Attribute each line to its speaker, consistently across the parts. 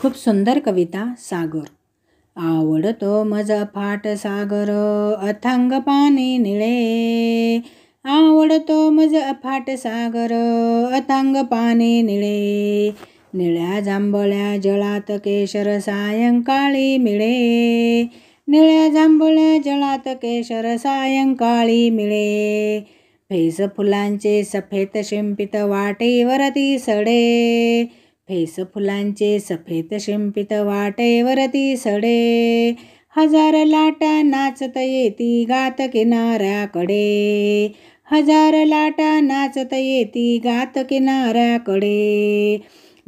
Speaker 1: खूप सुंदर कविता सागर आवडतो मज फाट सागर अथांग पाणी निळे आवडतो मज अफाट सागर अथांग पाणी निळे निळ्या जांभळ्या जळात केशर सायंकाळी मिळे निळ्या जांभळ्या जळात केशर सायंकाळी मिळे फेस फुलांचे सफेद शिंपित वाटेवरती सडे फेस फुलांचे सफेद शिंपित वाटेवरती सडे हजार लाटा नाचत येती गात किनाऱ्याकडे हजार लाटा नाचत येती गात किनाऱ्याकडे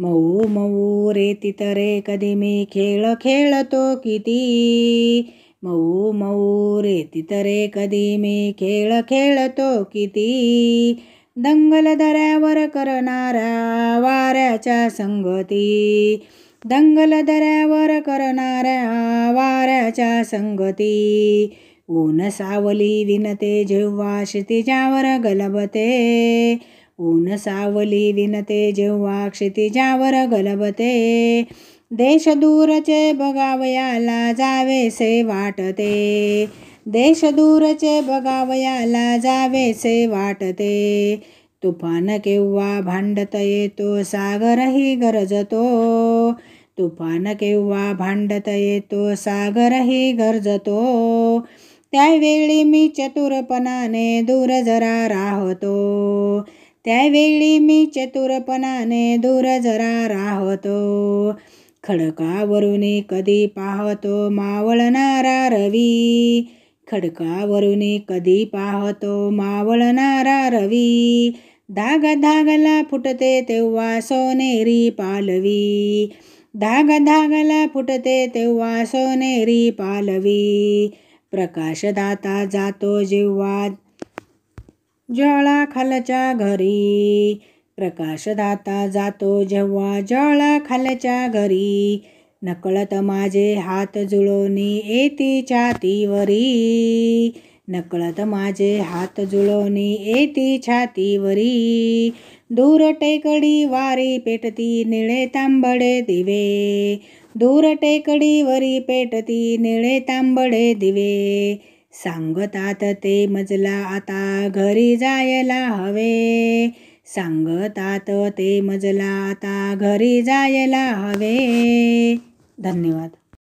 Speaker 1: मऊ मऊ रेती रे कधी मी खेळ खेळतो किती मऊ मऊ रेती रे कधी मी खेळ खेळतो किती दंगल दऱ्यावर करणाऱ्या वाऱ्याच्या संगती दंगल दऱ्यावर करणाऱ्या वाऱ्याच्या संगती ऊन सावली विनते जेव्हा क्षितिजावर गलबते ऊन सावली विनते जेव्हा क्षितिजावर गलबते देशदूरचे बघावयाला जावेसे वाटते देशदूरचे बघावयाला जावेसे वाटते तुफान केव्हा भांडत येतो सागरही गरजतो तुफान केव्हा भांडत येतो सागरही गरजतो त्यावेळी मी चतुरपणाने दूर जरा राहतो त्यावेळी मी चतुरपणाने दूर जरा राहतो खडकावरून कधी पाहतो मावळणारा रवी खडकावरून कधी पाहतो मावळणारा रवी धाग धागला फुटते तेव्हा सोनेरी पालवी धाग धागला फुटते तेव्हा सोनेरी पालवी प्रकाशदाता जातो जेव्हा ज्वाळाखालच्या खालच्या घरी प्रकाशदाता जातो जेव्हा ज्वाळाखालच्या खालच्या घरी नकळत माझे हात जुळोनी येती छातीवरी नकळत माझे हात जुळोनी येती छातीवरी दूर टेकडी वारी पेटती निळे तांबडे दिवे दूर टेकडी वरी पेटती निळे तांबडे दिवे सांगतात ते मजला आता घरी जायला हवे सांगतात ते मजला आता घरी जायला हवे धन्यवाद